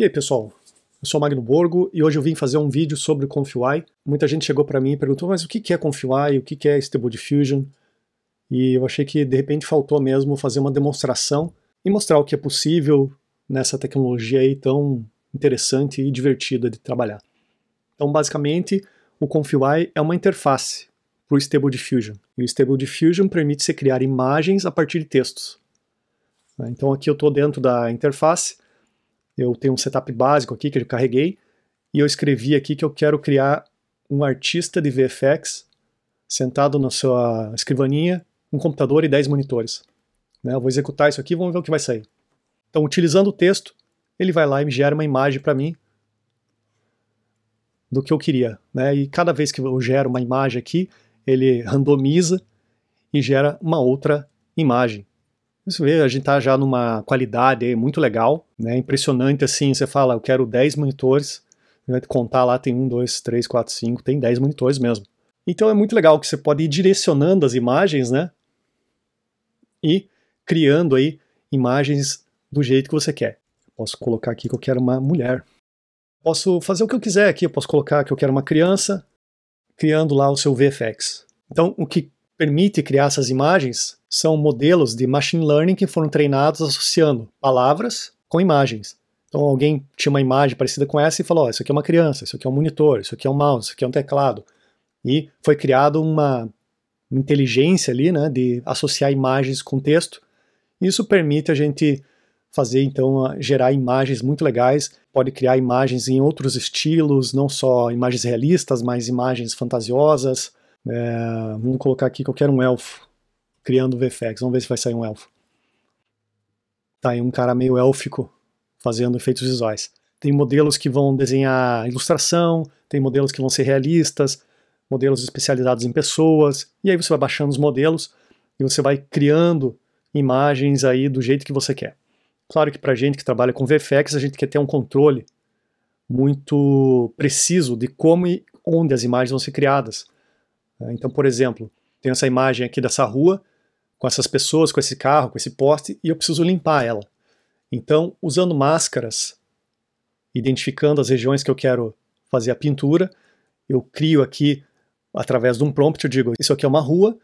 E aí pessoal, eu sou Magno Borgo e hoje eu vim fazer um vídeo sobre o ConfUI. Muita gente chegou para mim e perguntou, mas o que é ConfUI, o que é Stable Diffusion? E eu achei que de repente faltou mesmo fazer uma demonstração e mostrar o que é possível nessa tecnologia aí tão interessante e divertida de trabalhar. Então basicamente o ConfUI é uma interface para o Stable Diffusion. E o Stable Diffusion permite você criar imagens a partir de textos. Né? Então aqui eu estou dentro da interface, eu tenho um setup básico aqui que eu carreguei, e eu escrevi aqui que eu quero criar um artista de VFX sentado na sua escrivaninha, um computador e 10 monitores. Né, eu vou executar isso aqui, vamos ver o que vai sair. Então, utilizando o texto, ele vai lá e me gera uma imagem para mim do que eu queria. Né? E cada vez que eu gero uma imagem aqui, ele randomiza e gera uma outra imagem. Isso vê, a gente tá já numa qualidade muito legal, né? Impressionante assim, você fala, eu quero 10 monitores, vai contar lá, tem 1, 2, 3, 4, 5, tem 10 monitores mesmo. Então é muito legal que você pode ir direcionando as imagens, né? E criando aí imagens do jeito que você quer. Posso colocar aqui que eu quero uma mulher. Posso fazer o que eu quiser aqui, eu posso colocar que eu quero uma criança, criando lá o seu VFX. Então, o que permite criar essas imagens são modelos de machine learning que foram treinados associando palavras com imagens. Então alguém tinha uma imagem parecida com essa e falou: oh, isso aqui é uma criança, isso aqui é um monitor, isso aqui é um mouse, isso aqui é um teclado. E foi criado uma inteligência ali, né, de associar imagens com texto. Isso permite a gente fazer então gerar imagens muito legais, pode criar imagens em outros estilos, não só imagens realistas, mas imagens fantasiosas. É, vamos colocar aqui qualquer um elfo criando VFX. Vamos ver se vai sair um elfo. Tá aí um cara meio élfico fazendo efeitos visuais. Tem modelos que vão desenhar ilustração, tem modelos que vão ser realistas, modelos especializados em pessoas, e aí você vai baixando os modelos e você vai criando imagens aí do jeito que você quer. Claro que para gente que trabalha com VFX, a gente quer ter um controle muito preciso de como e onde as imagens vão ser criadas. Então, por exemplo, tem essa imagem aqui dessa rua com essas pessoas, com esse carro, com esse poste, e eu preciso limpar ela. Então, usando máscaras, identificando as regiões que eu quero fazer a pintura, eu crio aqui, através de um prompt, eu digo, isso aqui é uma rua,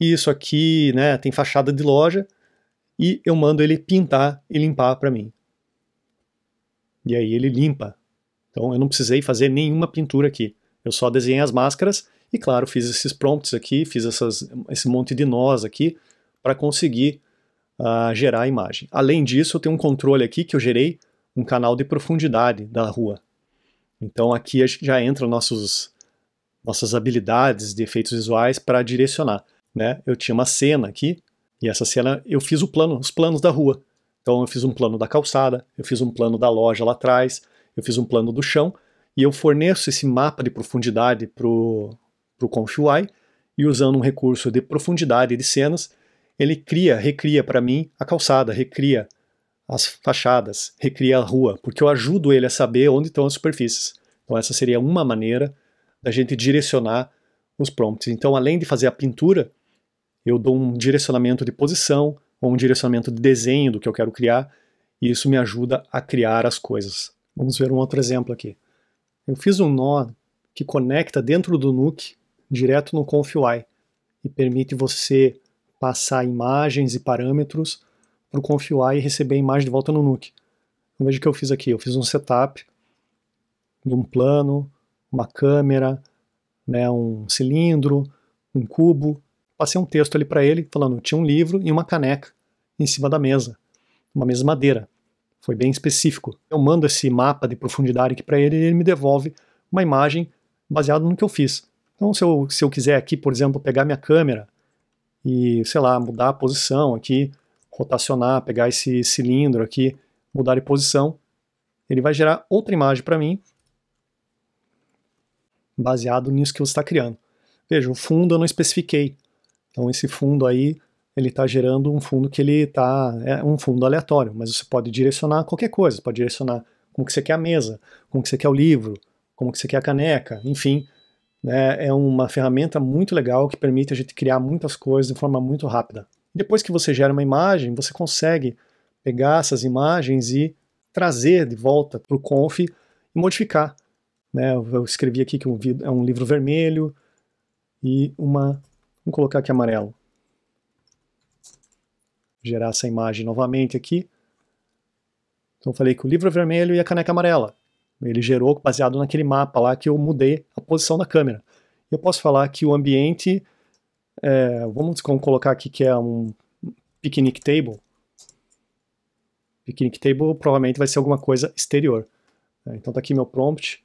e isso aqui né, tem fachada de loja, e eu mando ele pintar e limpar para mim. E aí ele limpa. Então eu não precisei fazer nenhuma pintura aqui. Eu só desenhei as máscaras e, claro, fiz esses prompts aqui, fiz essas, esse monte de nós aqui, para conseguir uh, gerar a imagem. Além disso, eu tenho um controle aqui que eu gerei um canal de profundidade da rua. Então aqui a gente já entra nossos, nossas habilidades de efeitos visuais para direcionar. Né? Eu tinha uma cena aqui, e essa cena eu fiz o plano, os planos da rua. Então eu fiz um plano da calçada, eu fiz um plano da loja lá atrás, eu fiz um plano do chão, e eu forneço esse mapa de profundidade para o ConfUI, e usando um recurso de profundidade de cenas, ele cria, recria para mim a calçada, recria as fachadas, recria a rua, porque eu ajudo ele a saber onde estão as superfícies. Então essa seria uma maneira da gente direcionar os prompts. Então além de fazer a pintura, eu dou um direcionamento de posição ou um direcionamento de desenho do que eu quero criar, e isso me ajuda a criar as coisas. Vamos ver um outro exemplo aqui. Eu fiz um nó que conecta dentro do Nuke direto no ConfUI e permite você passar imagens e parâmetros para o Confui e receber a imagem de volta no Nuke. Então, veja o que eu fiz aqui. Eu fiz um setup de um plano, uma câmera, né, um cilindro, um cubo. Passei um texto ali para ele falando tinha um livro e uma caneca em cima da mesa, uma mesa madeira. Foi bem específico. Eu mando esse mapa de profundidade aqui para ele e ele me devolve uma imagem baseada no que eu fiz. Então, se eu, se eu quiser aqui, por exemplo, pegar minha câmera e, sei lá, mudar a posição aqui, rotacionar, pegar esse cilindro aqui, mudar de posição, ele vai gerar outra imagem para mim, baseado nisso que você está criando. Veja, o fundo eu não especifiquei, então esse fundo aí, ele está gerando um fundo que ele está, é um fundo aleatório, mas você pode direcionar qualquer coisa, você pode direcionar como que você quer a mesa, como que você quer o livro, como que você quer a caneca, enfim, né, é uma ferramenta muito legal que permite a gente criar muitas coisas de forma muito rápida. Depois que você gera uma imagem, você consegue pegar essas imagens e trazer de volta para o conf e modificar. Né? Eu escrevi aqui que é um livro vermelho e uma. Vamos colocar aqui amarelo. Gerar essa imagem novamente aqui. Então eu falei que o livro é vermelho e a caneca amarela. Ele gerou baseado naquele mapa lá que eu mudei a posição da câmera. Eu posso falar que o ambiente, é, vamos colocar aqui que é um picnic table. Picnic table provavelmente vai ser alguma coisa exterior. É, então tá aqui meu prompt,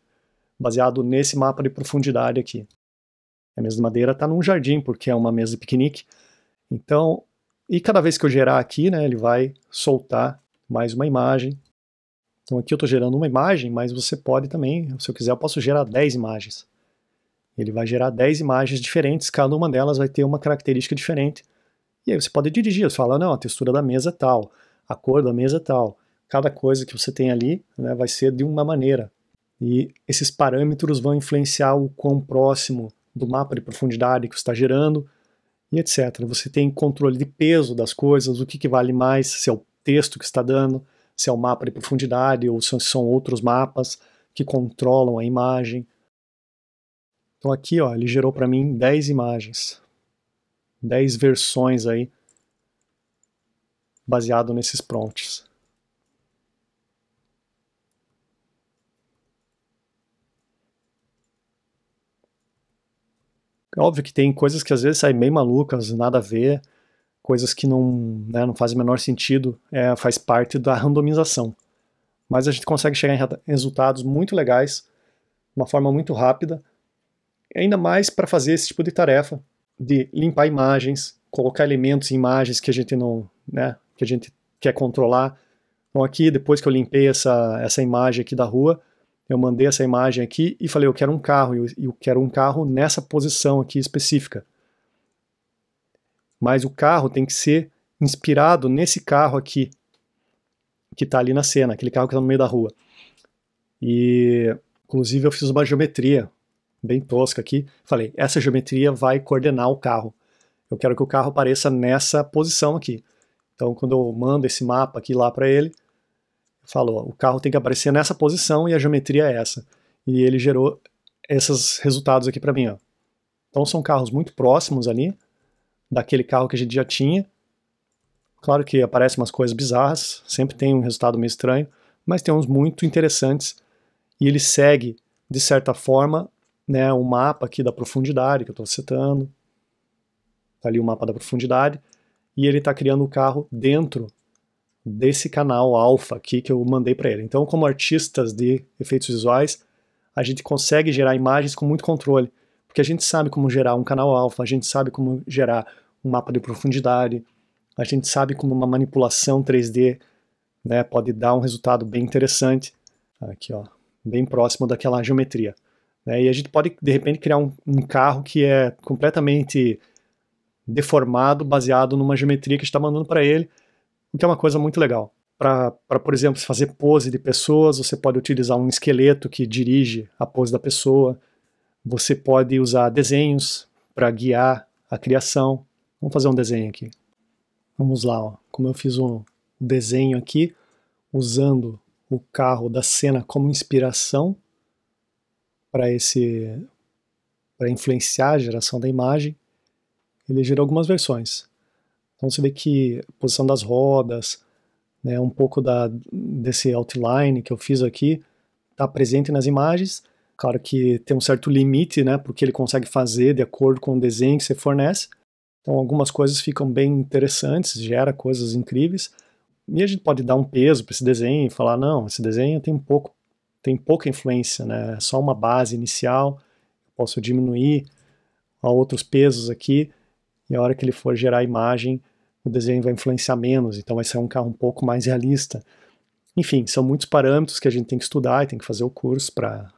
baseado nesse mapa de profundidade aqui. A mesa de madeira está num jardim, porque é uma mesa de piquenique. Então, e cada vez que eu gerar aqui, né, ele vai soltar mais uma imagem então aqui eu estou gerando uma imagem, mas você pode também, se eu quiser, eu posso gerar 10 imagens. Ele vai gerar 10 imagens diferentes, cada uma delas vai ter uma característica diferente. E aí você pode dirigir, você fala, não, a textura da mesa é tal, a cor da mesa é tal. Cada coisa que você tem ali né, vai ser de uma maneira. E esses parâmetros vão influenciar o quão próximo do mapa de profundidade que você está gerando, e etc. Você tem controle de peso das coisas, o que, que vale mais, se é o texto que está dando, se é o um mapa de profundidade ou se são outros mapas que controlam a imagem. Então aqui ó, ele gerou para mim 10 imagens, 10 versões aí, baseado nesses prompts. É óbvio que tem coisas que às vezes saem bem malucas, nada a ver, coisas que não, né, não fazem o menor sentido, é, faz parte da randomização. Mas a gente consegue chegar em resultados muito legais, de uma forma muito rápida, ainda mais para fazer esse tipo de tarefa de limpar imagens, colocar elementos em imagens que a gente não, né, que a gente quer controlar. Então aqui, depois que eu limpei essa, essa imagem aqui da rua, eu mandei essa imagem aqui e falei, eu quero um carro, eu, eu quero um carro nessa posição aqui específica mas o carro tem que ser inspirado nesse carro aqui, que está ali na cena, aquele carro que está no meio da rua. E, inclusive, eu fiz uma geometria bem tosca aqui. Falei, essa geometria vai coordenar o carro. Eu quero que o carro apareça nessa posição aqui. Então, quando eu mando esse mapa aqui lá para ele, falou, o carro tem que aparecer nessa posição e a geometria é essa. E ele gerou esses resultados aqui para mim. Ó. Então, são carros muito próximos ali, daquele carro que a gente já tinha. Claro que aparecem umas coisas bizarras, sempre tem um resultado meio estranho, mas tem uns muito interessantes. E ele segue, de certa forma, né, o mapa aqui da profundidade que eu estou citando. Está ali o mapa da profundidade. E ele está criando o carro dentro desse canal alfa aqui que eu mandei para ele. Então, como artistas de efeitos visuais, a gente consegue gerar imagens com muito controle. Porque a gente sabe como gerar um canal alfa, a gente sabe como gerar um mapa de profundidade, a gente sabe como uma manipulação 3D né, pode dar um resultado bem interessante, aqui ó, bem próximo daquela geometria. Né? E a gente pode, de repente, criar um, um carro que é completamente deformado, baseado numa geometria que está mandando para ele, o que é uma coisa muito legal. Para, por exemplo, fazer pose de pessoas, você pode utilizar um esqueleto que dirige a pose da pessoa. Você pode usar desenhos para guiar a criação. Vamos fazer um desenho aqui. Vamos lá, ó. como eu fiz um desenho aqui, usando o carro da cena como inspiração para esse para influenciar a geração da imagem, ele gerou algumas versões. Então você vê que a posição das rodas, né, um pouco da, desse outline que eu fiz aqui, está presente nas imagens, Claro que tem um certo limite, né, porque ele consegue fazer de acordo com o desenho que você fornece. Então algumas coisas ficam bem interessantes, gera coisas incríveis. E a gente pode dar um peso para esse desenho e falar, não, esse desenho tem pouco tem pouca influência, né? É só uma base inicial, posso diminuir a outros pesos aqui, e a hora que ele for gerar a imagem, o desenho vai influenciar menos, então vai ser um carro um pouco mais realista. Enfim, são muitos parâmetros que a gente tem que estudar e tem que fazer o curso para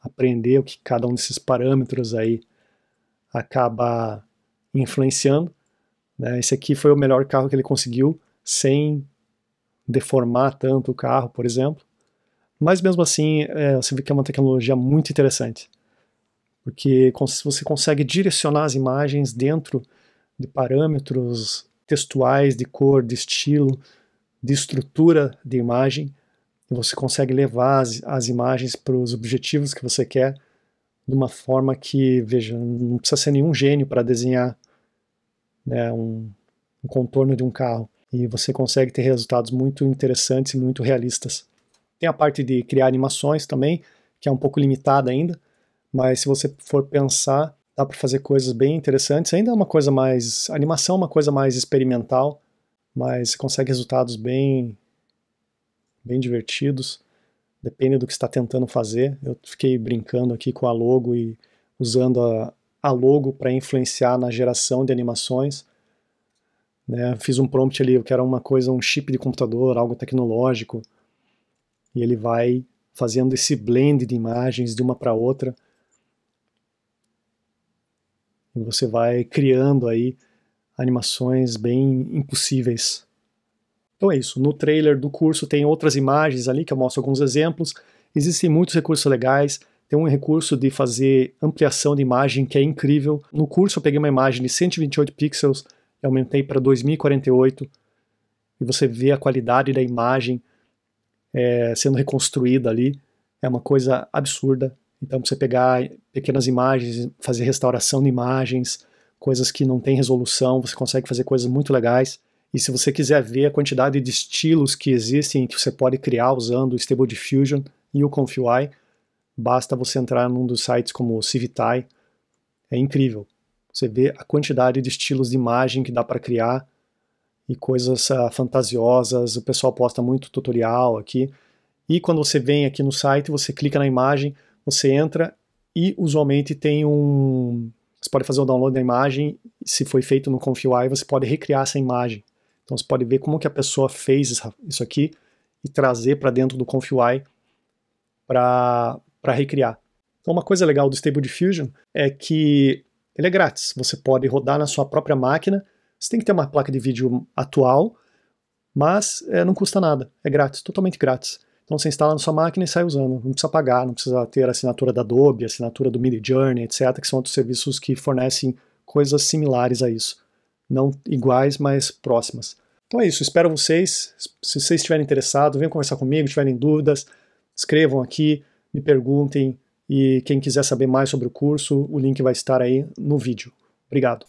aprender o que cada um desses parâmetros aí acaba influenciando. Né? Esse aqui foi o melhor carro que ele conseguiu sem deformar tanto o carro, por exemplo. Mas mesmo assim, é, você vê que é uma tecnologia muito interessante, porque você consegue direcionar as imagens dentro de parâmetros textuais, de cor, de estilo, de estrutura de imagem, você consegue levar as, as imagens para os objetivos que você quer de uma forma que, veja, não precisa ser nenhum gênio para desenhar né, um, um contorno de um carro. E você consegue ter resultados muito interessantes e muito realistas. Tem a parte de criar animações também, que é um pouco limitada ainda, mas se você for pensar, dá para fazer coisas bem interessantes. Ainda é uma coisa mais. animação é uma coisa mais experimental, mas consegue resultados bem bem divertidos. Depende do que está tentando fazer. Eu fiquei brincando aqui com a logo e usando a, a logo para influenciar na geração de animações. Né? Fiz um prompt ali, eu quero uma coisa, um chip de computador, algo tecnológico. E ele vai fazendo esse blend de imagens de uma para outra. E você vai criando aí animações bem impossíveis. Então é isso. No trailer do curso tem outras imagens ali que eu mostro alguns exemplos. Existem muitos recursos legais. Tem um recurso de fazer ampliação de imagem que é incrível. No curso eu peguei uma imagem de 128 pixels e aumentei para 2048. E você vê a qualidade da imagem é, sendo reconstruída ali. É uma coisa absurda. Então, você pegar pequenas imagens, fazer restauração de imagens, coisas que não têm resolução, você consegue fazer coisas muito legais. E se você quiser ver a quantidade de estilos que existem que você pode criar usando o Stable Diffusion e o ConfUI, basta você entrar num dos sites como o É incrível. Você vê a quantidade de estilos de imagem que dá para criar e coisas ah, fantasiosas. O pessoal posta muito tutorial aqui. E quando você vem aqui no site, você clica na imagem, você entra e usualmente tem um. Você pode fazer o download da imagem. Se foi feito no ConfUI, você pode recriar essa imagem. Então você pode ver como que a pessoa fez isso aqui e trazer para dentro do ConfUI para recriar. Então uma coisa legal do Stable Diffusion é que ele é grátis, você pode rodar na sua própria máquina, você tem que ter uma placa de vídeo atual, mas é, não custa nada, é grátis, totalmente grátis. Então você instala na sua máquina e sai usando, não precisa pagar, não precisa ter a assinatura da Adobe, a assinatura do Midjourney, Journey, etc, que são outros serviços que fornecem coisas similares a isso não iguais, mas próximas. Então é isso, espero vocês. Se vocês estiverem interessados, venham conversar comigo, tiverem dúvidas, escrevam aqui, me perguntem e quem quiser saber mais sobre o curso, o link vai estar aí no vídeo. Obrigado.